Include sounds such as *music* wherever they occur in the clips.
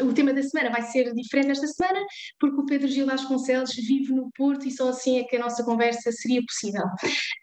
O tema da semana vai ser diferente esta semana, porque o Pedro Gil Vasconcelos vive no Porto e só assim é que a nossa conversa seria possível.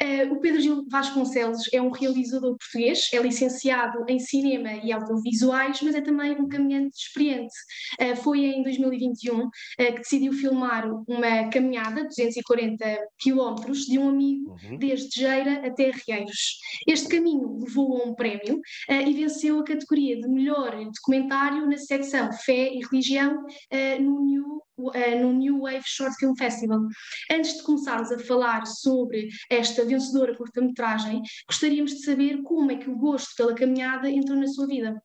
Uh, o Pedro Gil Vasconcelos é um realizador português, é licenciado em cinema e audiovisuais, mas é também um caminhante experiente. Uh, foi em 2021 uh, eh, que decidiu filmar uma caminhada 240 quilómetros de um amigo uhum. desde Geira até Rieiros. Este caminho levou a um prémio e venceu a categoria de melhor documentário na secção fé e religião uh, no, New, uh, no New Wave Short Film Festival. Antes de começarmos a falar sobre esta vencedora curta-metragem, gostaríamos de saber como é que o gosto pela caminhada entrou na sua vida.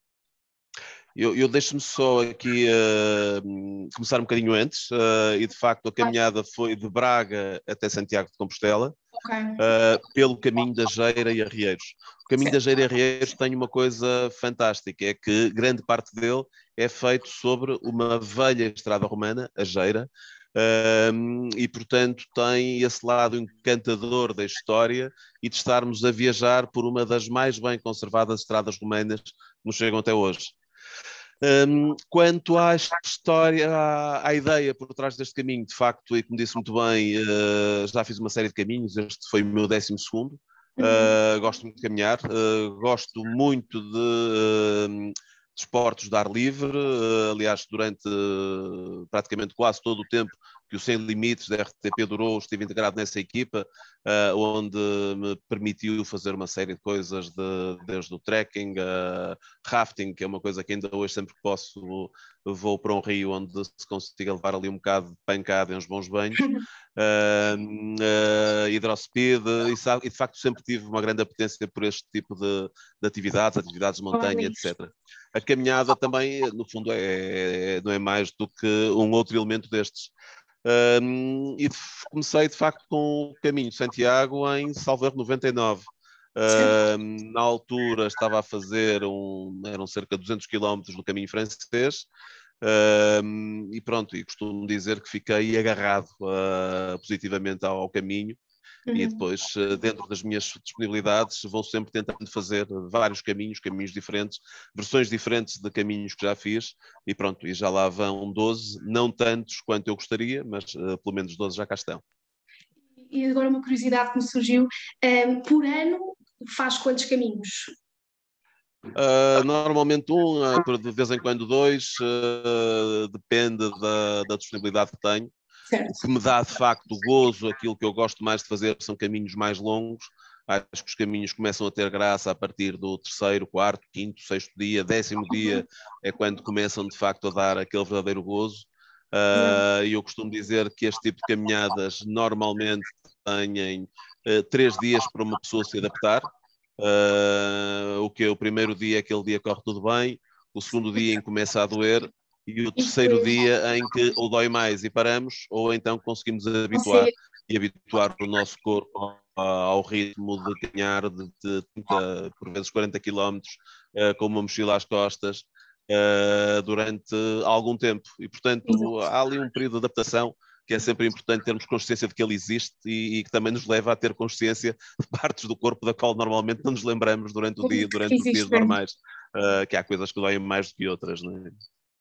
Eu, eu deixo-me só aqui uh, começar um bocadinho antes, uh, e de facto a caminhada foi de Braga até Santiago de Compostela, okay. uh, pelo caminho da Geira e Arrieiros. O caminho certo. da Geira e Arrieiros tem uma coisa fantástica, é que grande parte dele é feito sobre uma velha estrada romana, a Geira, um, e portanto tem esse lado encantador da história e de estarmos a viajar por uma das mais bem conservadas estradas romanas que nos chegam até hoje. Um, quanto à história, à, à, ideia por trás deste caminho, de facto, e como disse muito bem, uh, já fiz uma série de caminhos, este foi o meu décimo segundo. Uh, gosto muito de caminhar, uh, gosto muito de desportos de, de ar livre. aliás, durante praticamente quase todo o tempo que o Sem Limites da RTP durou, estive integrado nessa equipa, uh, onde me permitiu fazer uma série de coisas, de, desde o trekking, uh, rafting, que é uma coisa que ainda hoje sempre posso vou para um rio onde se consiga levar ali um bocado de pancada e uns bons banhos, uh, *laughs* hidrospeed, e, e, de facto sempre tive uma grande apetência por este tipo de, de atividades, atividades de montanha, etc. A caminhada também, no fundo, é, é, não é mais do que um outro elemento destes. Um, e comecei, de facto, com o caminho de Santiago em Salvador 99. na altura estava a fazer, um, eram cerca de 200 quilómetros do caminho francês, e pronto, e costumo dizer que fiquei agarrado uh, positivamente ao, ao caminho, uhum. e depois, eh, dentro das minhas disponibilidades, vou sempre tentando fazer vários caminhos, caminhos diferentes, versões diferentes de caminhos que já fiz, e pronto, e já lá vão 12, não tantos quanto eu gostaria, mas uh, pelo menos 12 já cá estão. E agora uma curiosidade que me surgiu, um, ehm, por ano faz quantos caminhos? Uh, normalmente um, de vez em quando dois, uh, depende da, da disponibilidade que tenho. Certo. O que me dá de facto gozo, aquilo que eu gosto mais de fazer são caminhos mais longos. Acho que os caminhos começam a ter graça a partir do terceiro, quarto, quinto, sexto dia, décimo uhum. dia é quando começam de facto a dar aquele verdadeiro gozo. Ah, uhum. E uh, eu costumo dizer que este tipo de caminhadas normalmente têm uh, três dias para uma pessoa se adaptar. Uh, o que é o primeiro dia, é aquele dia corre tudo bem, o segundo dia em que começa a doer, e o terceiro dia em que ou dói mais e paramos, ou então conseguimos habituar e habituar o nosso corpo ao ritmo de ganhar de, 30, por vezes 40 km eh, com uma mochila às costas eh, durante algum tempo. E, portanto, Exato. há ali um período de adaptação que é sempre importante termos consciência de que ele existe e, e, que também nos leva a ter consciência de partes do corpo da qual normalmente não nos lembramos durante o dia, durante os dias normais, uh, que há coisas que doem mais do que outras.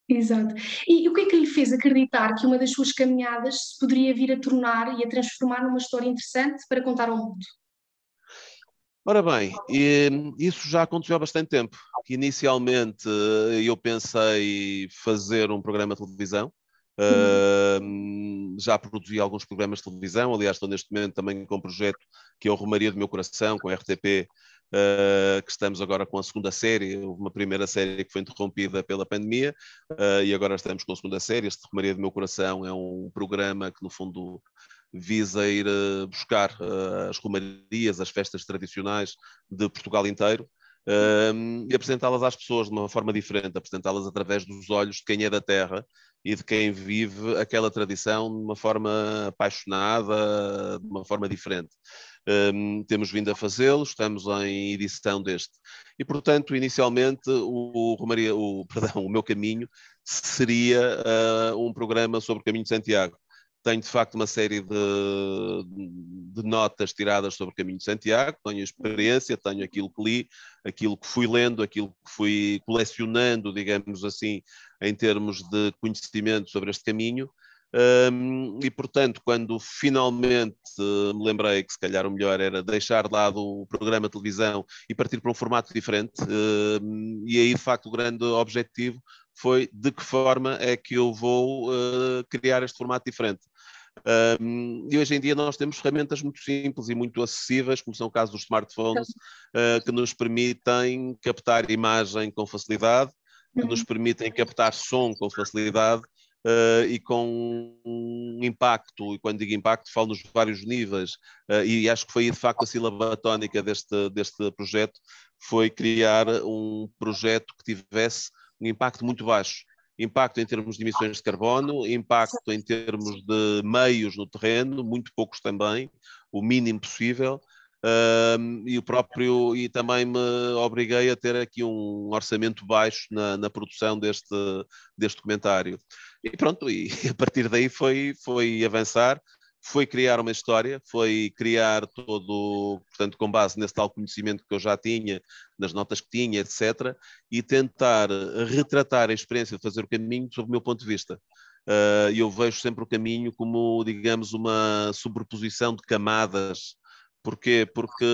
Exato. E o que é que lhe fez acreditar que uma das suas caminhadas se poderia vir a tornar e a transformar numa história interessante para contar ao mundo? Ora bem, hum, isso já aconteceu há bastante tempo. Inicialmente eh, eu pensei fazer um programa de televisão. Uhum. Hum, já produzi alguns programas de televisão, aliás, estou neste momento também com um projeto que é o Romaria do Meu Coração, com a RTP, eh, que estamos agora com a segunda série, houve uma primeira série que foi interrompida pela pandemia eh, e agora estamos com a segunda série. Este Romaria do Meu Coração é um programa que, no fundo, visa ir eh, buscar as romarias, as festas tradicionais de Portugal inteiro. Um, ehm, e apresentá-las às pessoas de uma forma diferente, apresentá-las através dos olhos de quem é da terra e de quem vive aquela tradição de uma forma apaixonada, de uma forma diferente. Um, temos vindo a fazê-lo, estamos em edição deste. E, portanto, inicialmente, o, Romaria, o, *laughs* perdão, o meu caminho seria uh, um programa sobre o Caminho de Santiago. Tenho, de facto, uma série de, de, notas tiradas sobre o Caminho de Santiago, tenho experiência, tenho aquilo que li, aquilo que fui lendo, aquilo que fui colecionando, digamos assim, em termos de conhecimento sobre este caminho, um, e, portanto, quando finalmente eh, me lembrei que se calhar o melhor era deixar de lado o programa de televisão e partir para um formato diferente, e aí, de facto, o grande objetivo foi de que forma é que eu vou uh, criar este formato diferente. Um, e hoje em dia nós temos ferramentas muito simples e muito acessíveis, como são o caso dos smartphones, uh, *laughs* que nos permitem captar imagem com facilidade, que nos uhum. permitem captar som com facilidade uh, e com um impacto, e quando digo impacto falo nos vários níveis, uh, e acho que foi de facto a sílaba tónica deste, deste projeto, foi criar um projeto que tivesse um impacto muito baixo. Impacto em termos de emissões de carbono, impacto em termos de meios no terreno, muito poucos também, o mínimo possível, um, ehm, e o próprio e também me obriguei a ter aqui um orçamento baixo na, na produção deste, deste documentário. E pronto, e *laughs* a partir daí foi, foi avançar, foi criar uma história, foi criar todo, portanto, com base nesse tal conhecimento que eu já tinha, nas notas que tinha, etc., e tentar retratar a experiência de fazer o caminho sob o meu ponto de vista. Uh, eu vejo sempre o caminho como, digamos, uma sobreposição de camadas. Porquê? Porque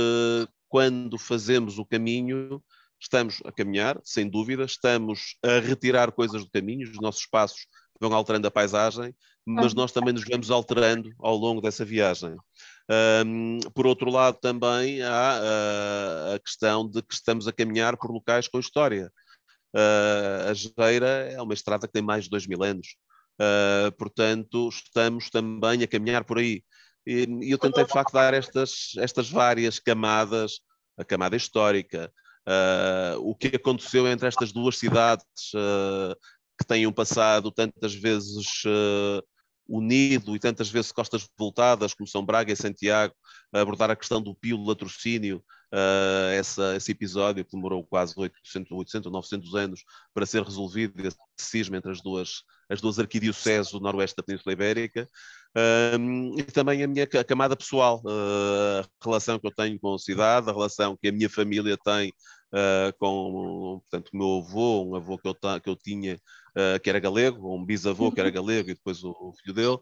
quando fazemos o caminho, estamos a caminhar, sem dúvida, estamos a retirar coisas do caminho, os nossos passos vão alterando a paisagem, mas ah. nós também nos vamos alterando ao longo dessa viagem. Um, por outro lado, também há uh, a questão de que estamos a caminhar por locais com história. Uh, a Geira é uma estrada que tem mais de dois mil anos, uh, portanto, estamos também a caminhar por aí. E, e eu tentei, de facto, dar estas, estas várias camadas a camada histórica, Uh, o que aconteceu entre estas duas cidades uh, que tenham passado tantas vezes uh, eh, unido e tantas vezes costas voltadas, como São Braga e Santiago, a abordar a questão do pio latrocínio, uh, essa, esse episódio que demorou quase 800, 800 900 anos para ser resolvido, esse cisma entre as duas, as duas arquidioceses do noroeste da Península Ibérica, e também a minha camada pessoal, uh, a relação que eu tenho com a cidade, a relação que a minha família tem uh, com portanto, o meu avô, um avô que eu, que eu tinha, uh, que era galego, um bisavô que era uhum. galego e depois o, o filho dele,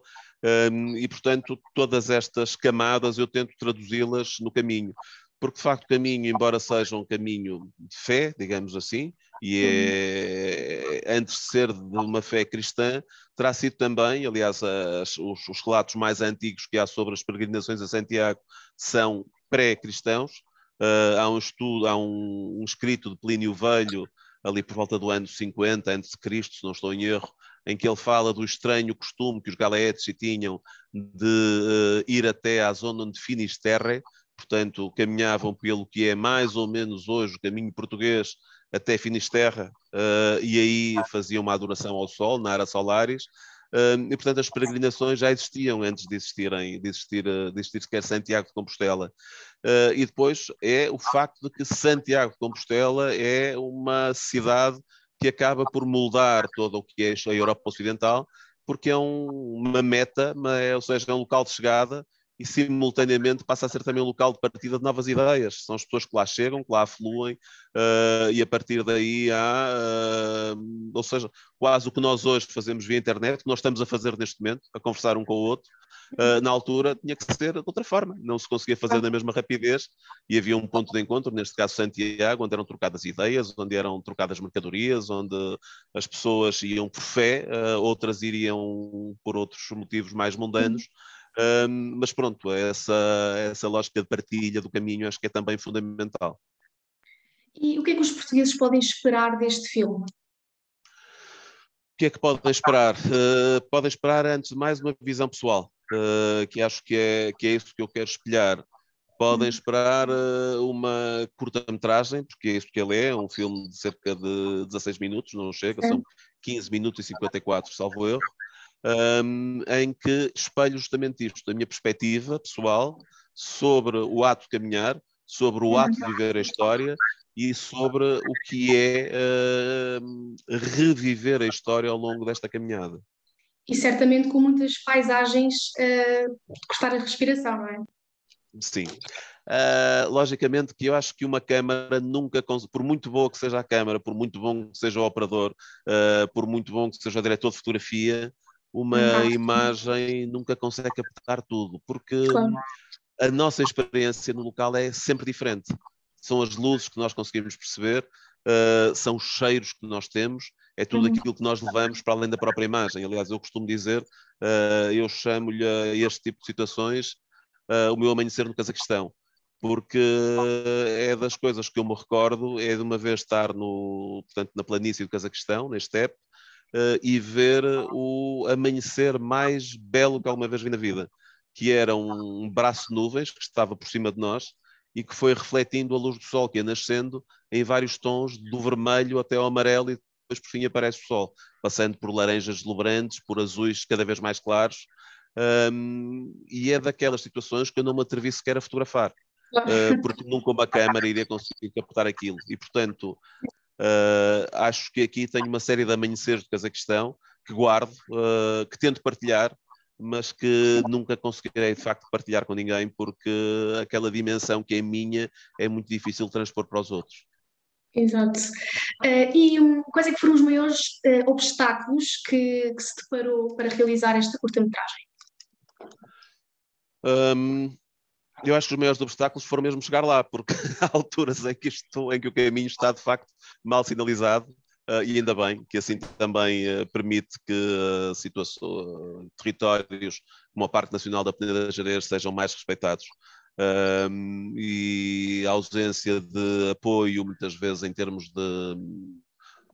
um, ah, e portanto todas estas camadas eu tento traduzi-las no caminho. Porque de facto o caminho, embora seja um caminho de fé, digamos assim, e é, antes de ser de uma fé cristã, terá sido também, aliás, as, os, os relatos mais antigos que há sobre as peregrinações a Santiago são pré-cristãos, ah, há um estudo, há um, um, escrito de Plínio Velho, ali por volta do ano 50, antes de Cristo, se não estou em erro, em que ele fala do estranho costume que os galeetes tinham de uh, ir até à zona de Finisterre, portanto, caminhavam pelo que é mais ou menos hoje o caminho português até Finisterra, uh, e aí faziam uma adoração ao sol, na Ara Solaris, e portanto as peregrinações já existiam antes de existirem, de existir, eh, de existir sequer Santiago de Compostela. Ah, e depois é o facto de que Santiago de Compostela é uma cidade que acaba por moldar todo o que é a Europa Ocidental, porque é um, uma meta, mas, ou seja, é um local de chegada e simultaneamente passa a ser também um local de partida de novas ideias. São as pessoas que lá chegam, que lá afluem uh, e a partir daí há, uh, ou seja, quase o que nós hoje fazemos via internet, que nós estamos a fazer neste momento, a conversar um com o outro, uh, na altura tinha que ser de outra forma, não se conseguia fazer na mesma rapidez e havia um ponto de encontro, neste caso Santiago, onde eram trocadas ideias, onde eram trocadas mercadorias, onde as pessoas iam por fé, outras iriam por outros motivos mais mundanos. Uhum. Um, mas pronto, essa, essa lógica de partilha do caminho acho que é também fundamental. E o que é que os portugueses podem esperar deste filme? O que é que podem esperar? Uh, podem esperar, antes de mais, uma visão pessoal, uh, que acho que é, que é isso que eu quero espelhar. Podem uhum. esperar uh, uma curta-metragem, porque é isso que ele é, um filme de cerca de 16 minutos, não chega, são 15 minutos e 54, salvo erro um, em que espelho justamente isto, a minha perspectiva pessoal sobre o ato de caminhar, sobre o ato de viver a história e sobre o que é uh, reviver a história ao longo desta caminhada. E certamente com muitas paisagens uh, de custar a respiração, não é? Sim. Uh, logicamente que eu acho que uma câmara nunca, por muito boa que seja a câmara, por muito bom que seja o operador, uh, por muito bom que seja o diretor de fotografia, uma imagem nunca consegue captar tudo, porque claro. a nossa experiência no local é sempre diferente. São as luzes que nós conseguimos perceber, uh, são os cheiros que nós temos, é tudo uhum. aquilo que nós levamos para além da própria imagem. Aliás, eu costumo dizer, uh, eu chamo-lhe a este tipo de situações uh, o meu amanhecer no Cazaquistão porque é das coisas que eu me recordo, é de uma vez estar no, portanto, na planície do Cazaquistão, neste estepe, uh, e ver eh, o amanhecer mais belo que alguma vez vi na vida, que era um, braço de nuvens que estava por cima de nós e que foi refletindo a luz do sol que ia nascendo em vários tons, do vermelho até ao amarelo e depois por fim aparece o sol, passando por laranjas deslumbrantes, por azuis cada vez mais claros, um, e é daquelas situações que eu não me atrevi sequer a fotografar, uh, porque nunca uma câmara iria conseguir captar aquilo. E, portanto, Uh, acho que aqui tenho uma série de amanheceres de Cazaquistão que guardo, uh, que tento partilhar, mas que nunca conseguirei de facto partilhar com ninguém, porque aquela dimensão que é minha é muito difícil transpor para os outros. Exato. Uh, e um, quais é foram os maiores obstáculos que, que, se deparou para realizar esta curta-metragem? Um, eu acho que os maiores obstáculos foram mesmo chegar lá, porque *laughs* há alturas em que, isto, em que o caminho está de facto mal sinalizado, uh, e ainda bem que assim também uh, permite que uh, eh, situações, territórios como a Parque Nacional da Peneda das Jerez sejam mais respeitados. e a ausência de apoio, muitas vezes em termos de hum,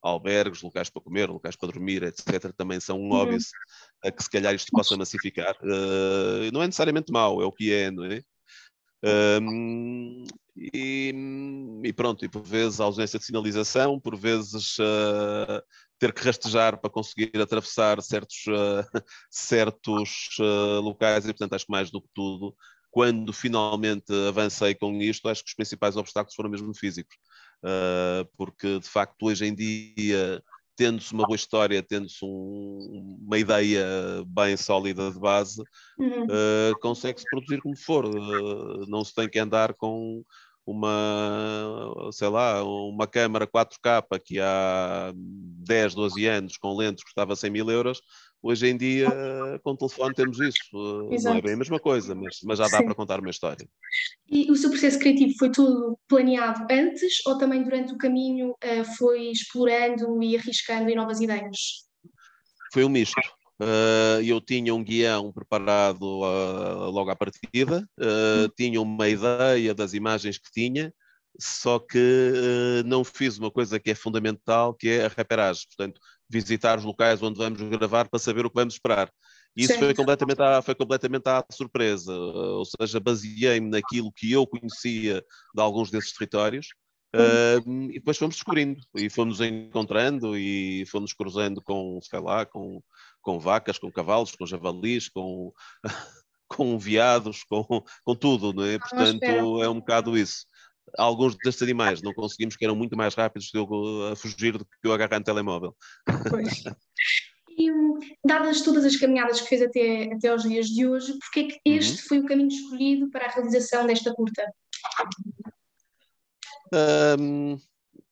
albergues, locais para comer, locais para dormir, etc., também são um óbvio uhum. que se calhar isto possa massificar. não é necessariamente mau, é o que é, não é? Um, e, e, pronto, e por vezes a ausência de sinalização, por vezes uh, ter que rastejar para conseguir atravessar certos, uh, *laughs* certos uh, locais, e portanto acho que mais do que tudo, quando finalmente avancei com isto, acho que os principais obstáculos foram mesmo físicos, porque de facto hoje em dia tendo-se uma boa história, tendo-se um, uma ideia bem sólida de base, uhum. uh, consegue-se produzir como for. Uh, não se tem que andar com uma, sei lá, uma câmara 4K que há 10, 12 anos com lentes custava 100 mil euros, hoje em dia com telefone temos isso. Exato. *laughs* Não é bem a mesma coisa, mas, mas já dá Sim. para contar uma história. E o seu processo criativo foi tudo planeado antes ou também durante o caminho eh, foi explorando e arriscando em novas ideias? Foi um misto. Uh, eu tinha um guião preparado ah, logo à partida, uh, tinha uma ideia das imagens que tinha, só que uh, não fiz uma coisa que é fundamental, que é a reperagem. Portanto, visitar os locais onde vamos gravar para saber o que vamos esperar. Isso foi completamente, à, foi completamente à surpresa, ou seja, baseei-me naquilo que eu conhecia de alguns desses territórios Uh, e depois fomos descobrindo e fomos encontrando e fomos cruzando com, sei lá, com, com vacas, com cavalos, com javalis, com, *laughs* com veados, com, com tudo, não é? Portanto, é um bocado isso. Alguns destes animais não conseguimos, que eram muito mais rápidos que eu a fugir do que eu agarrar no telemóvel. Pois. *laughs* E hum, dadas todas as caminhadas que fez até, até aos dias de hoje, porque é que este uhum. foi o caminho escolhido para a realização desta curta?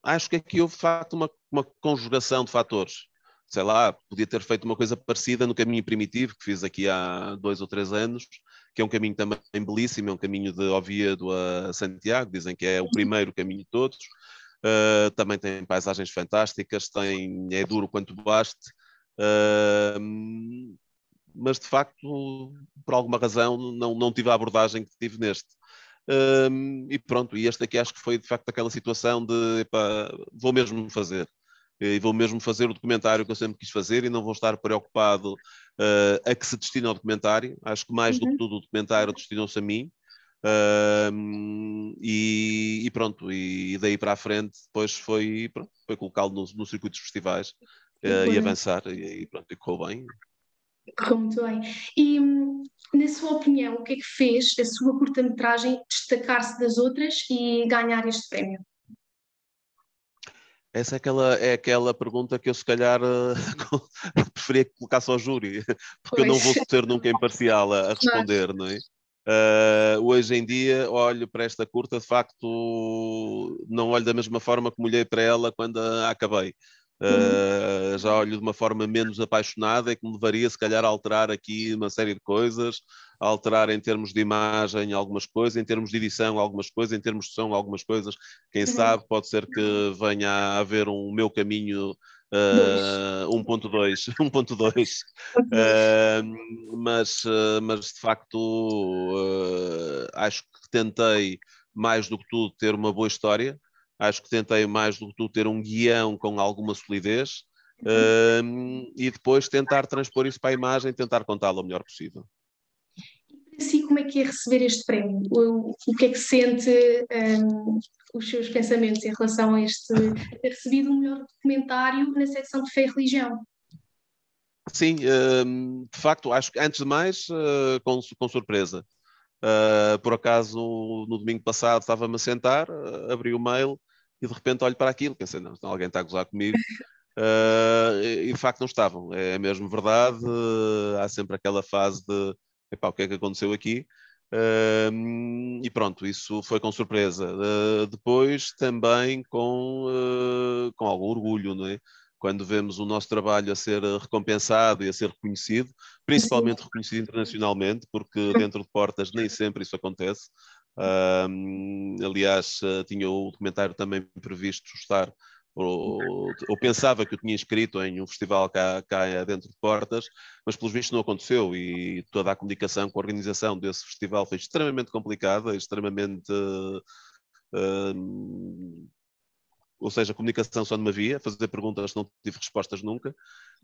acho que aqui houve de facto uma, uma conjugação de fatores. Sei lá, podia ter feito uma coisa parecida no caminho primitivo que fiz aqui há dois ou três anos, que é um caminho também belíssimo, é um caminho de Oviedo a Santiago, dizem que é o uhum. primeiro caminho de todos. Uh, também tem paisagens fantásticas, tem, é duro quanto baste, uh, mas de facto, por alguma razão, não, não tive a abordagem que tive neste. Um, e pronto, e este aqui acho que foi de facto aquela situação de vou mesmo fazer e vou mesmo fazer o documentário que eu sempre quis fazer e não vou estar preocupado uh, a que se destina o documentário. Acho que mais uhum. do que uhum. tudo o documentário destinou-se a mim. e, e, pronto, e, daí para a frente depois foi, foi colocá-lo no, no circuito dos festivais uh, e avançar e, e pronto, ficou bem. Correu muito bem. E, hum, na sua opinião, o que é que fez a sua curta-metragem destacar-se das outras e ganhar este prémio? Essa é aquela, é aquela pergunta que eu, se calhar, eh, *laughs* hum. *laughs* preferia colocar só ao júri, *laughs* porque pois. eu não vou ser nunca imparcial a, a responder, não é? Uh, hoje em dia olho para esta curta, de facto, não olho da mesma forma como olhei para ela quando a acabei. Ah, já olho de uma forma menos apaixonada e é que me levaria, se calhar, a alterar aqui uma série de coisas, a alterar em termos de imagem algumas coisas, em termos de edição algumas coisas, em termos de som algumas coisas. Quem uhum. sabe pode ser que venha a haver um meu caminho Uh, 1.2, 1.2, uh, mas, ah, mas de facto ah, acho que tentei mais do que tudo ter uma boa história, acho que tentei mais do que tu ter um guião com alguma solidez uhum. e depois tentar transpor isso para a imagem, tentar contá-lo o melhor possível. E para si, como é que é receber este prémio? O, o que é que sente um, os seus pensamentos em relação a este ter recebido o um melhor documentário na secção de fé e religião? Sim, de facto, acho que antes de mais, ah, com, com surpresa. Ah, por acaso, no domingo passado, estava-me a sentar, ah, abri o mail e de repente olho para aquilo, pensei, não, alguém está a gozar comigo. Uh, *laughs* e, de facto não estavam, é mesmo verdade. Uh, há sempre aquela fase de epá, o que é que aconteceu aqui? Uh, e pronto, isso foi com surpresa. Ah, depois também com, ah, com algum orgulho, não é? quando vemos o nosso trabalho a ser recompensado e a ser reconhecido, principalmente reconhecido internacionalmente, porque dentro de portas nem sempre isso acontece. Um, uhum. aliás, eh, tinha o documentário também previsto estar, ou, ou, pensava que eu tinha inscrito em um festival cá, cá é dentro de portas, mas pelos vistos não aconteceu e toda a comunicação com a organização desse festival foi extremamente complicada, extremamente. Uh, uh, ou seja, comunicação só numa via, fazer perguntas não tive respostas nunca,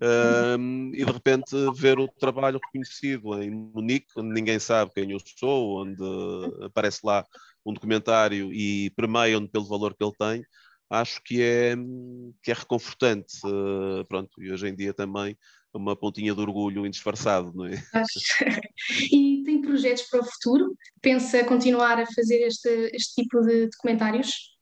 um, uhum. e de repente ver o trabalho reconhecido em Munique, onde ninguém sabe quem eu sou, onde aparece lá um documentário e premiam pelo valor que ele tem, acho que é, que é reconfortante, uh, pronto, e hoje em dia também uma pontinha de orgulho indisfarçado, não é? e tem projetos para o futuro? Pensa continuar a fazer este, este tipo de documentários?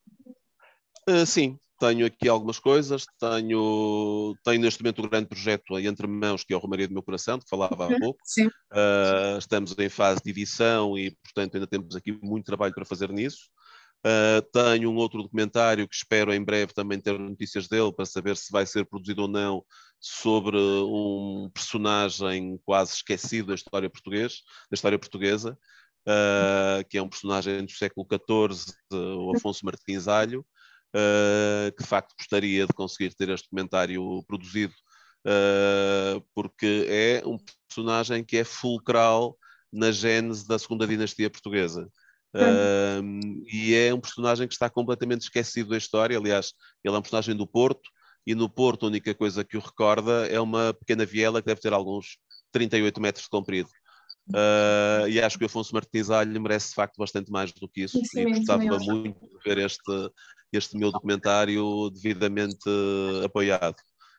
Uh, sim, tenho aqui algumas coisas. Tenho, tenho neste momento um grande projeto entre mãos, que é o Romaria do Meu Coração, que falava há uhum, pouco. Sim. Uh, estamos em fase de edição e, portanto, ainda temos aqui muito trabalho para fazer nisso. Uh, tenho um outro documentário que espero em breve também ter notícias dele para saber se vai ser produzido ou não sobre um personagem quase esquecido da história, portuguesa da história portuguesa, uh, que é um personagem do século XIV, o uhum. Afonso Martins Alho, uh, que de facto gostaria de conseguir ter este comentário produzido, uh, porque é um personagem que é fulcral na gênese da segunda dinastia portuguesa. Uhum. e é um personagem que está completamente esquecido da história. Aliás, ele é um personagem do Porto, e no Porto a única coisa que o recorda é uma pequena viela que deve ter alguns 38 metros de comprido. Uh, e acho que o Afonso Martins Alho merece de facto bastante mais do que isso, isso e gostava muito de ver este, este meu documentário devidamente apoiado.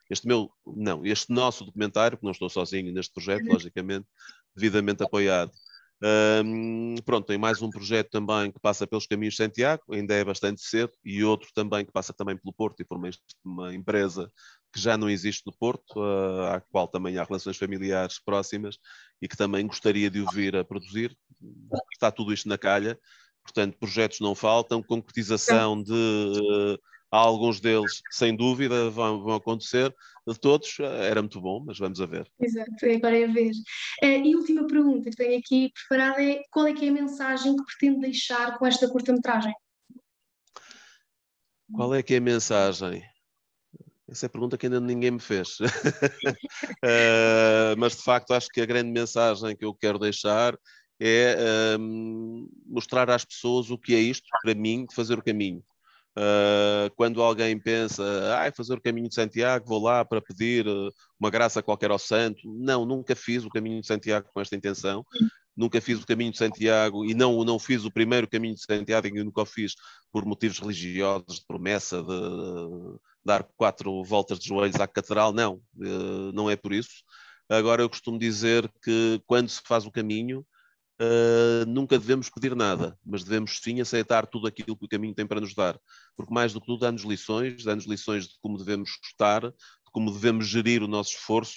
Este meu, não, este nosso documentário, porque não estou sozinho neste projeto, uhum. logicamente, devidamente apoiado. Um, pronto, tem mais um projeto também que passa pelos caminhos de Santiago, ainda é bastante cedo, e outro também que passa também pelo Porto e por uma, uma empresa que já não existe no Porto, uh, à qual também há relações familiares próximas e que também gostaria de o vir a produzir. Está tudo isto na calha, Portanto, projetos não faltam, concretização de eh, alguns deles, sem dúvida, vão, vão acontecer. De todos, eh, era muito bom, mas vamos a ver. Exato, é agora é a vez. Eh, e última pergunta que tenho aqui preparada é qual é que é a mensagem que pretende deixar com esta curta-metragem? Qual é que é a mensagem? Essa é a pergunta que ainda ninguém me fez. uh, *laughs* mas de facto acho que a grande mensagem que eu quero deixar é um, mostrar às pessoas o que é isto, para mim, de fazer o caminho. Uh, quando alguém pensa, ah, fazer o caminho de Santiago, vou lá para pedir eh, uma graça qualquer ao santo. Não, nunca fiz o caminho de Santiago com esta intenção. Nunca fiz o caminho de Santiago e não, não fiz o primeiro caminho de Santiago, e nunca o fiz por motivos religiosos, de promessa, de dar quatro voltas de joelhos à catedral. Não, eh, não é por isso. Agora, eu costumo dizer que quando se faz o caminho, Uh, nunca devemos pedir nada, mas devemos sim aceitar tudo aquilo que o caminho tem para nos dar, porque mais do que tudo dá-nos lições, dá-nos lições de como devemos estar, de como devemos gerir o nosso esforço,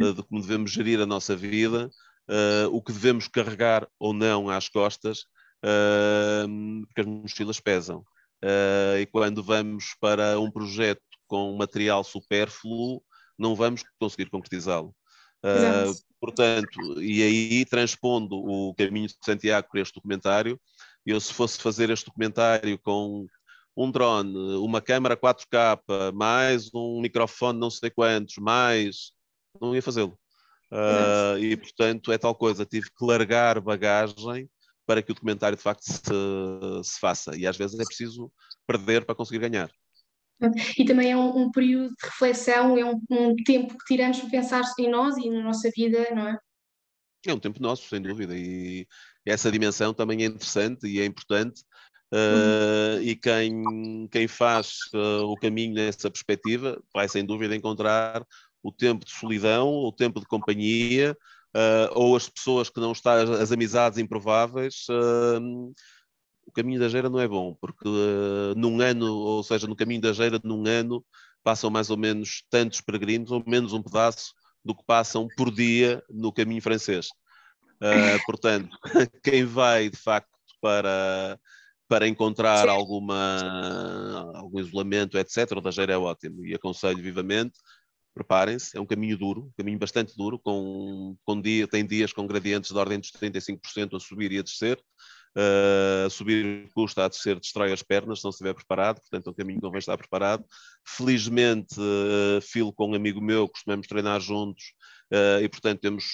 uh, de como devemos gerir a nossa vida, uh, o que devemos carregar ou não às costas, porque as mochilas pesam. e quando vamos para um projeto com material supérfluo, não vamos conseguir concretizá-lo. Uh, portanto, e aí transpondo o caminho de Santiago para este documentário, eu se fosse fazer este documentário com um drone, uma câmera 4K, mais um microfone não sei quantos, mais, não ia fazê-lo. Uh, e portanto é tal coisa, tive que largar bagagem para que o documentário de facto se, se faça. E às vezes é preciso perder para conseguir ganhar. E também é um, um período de reflexão, é um, um, tempo que tiramos para pensar em nós e na nossa vida, não é? É um tempo nosso, sem dúvida, e essa dimensão também é interessante e é importante. Uh, E quem, quem faz uh, o caminho nessa perspectiva vai, sem dúvida, encontrar o tempo de solidão, o tempo de companhia, uh, ou as pessoas que não estão, as amizades improváveis, uh, o caminho da Geira não é bom, porque uh, num ano, ou seja, no caminho da Geira, num ano, passam mais ou menos tantos peregrinos, ou menos um pedaço, do que passam por dia no caminho francês. Uh, portanto, *laughs* quem vai de facto para, para encontrar alguma, algum isolamento, etc., da Geira é ótimo e aconselho vivamente. Preparem-se, é um caminho duro, um caminho bastante duro, com, com dia, tem dias com gradientes da ordem dos 35% a subir e a descer, Uh, subir custa há de ser destrói as pernas, se não estiver preparado, portanto é um caminho que não vai estar preparado. Felizmente, uh, eh, filo com um amigo meu, costumamos treinar juntos uh, e, portanto, temos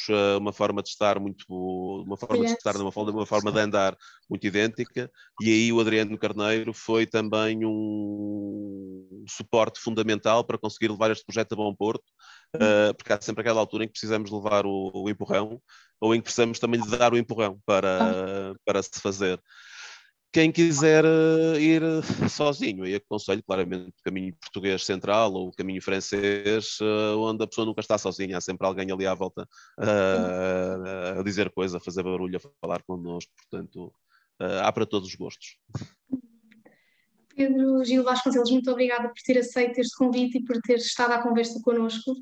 uma forma de estar muito, uma forma de estar, uma forma, uma forma de andar muito idêntica. E aí o Adriano Carneiro foi também um suporte fundamental para conseguir levar este projeto a bom porto uh, porque há sempre aquela altura em que precisamos levar o, o empurrão ou em que precisamos também de dar o empurrão para, ah. para se fazer. Quem quiser ah, ir sozinho, e aconselho claramente o caminho português central ou o caminho francês, onde a pessoa nunca está sozinha, há sempre alguém ali à volta a, a dizer coisa, a fazer barulho, a falar connosco, portanto, há para todos os gostos. Pedro Gil Vasconcelos, muito obrigada por ter aceito este convite e por ter estado à conversa connosco.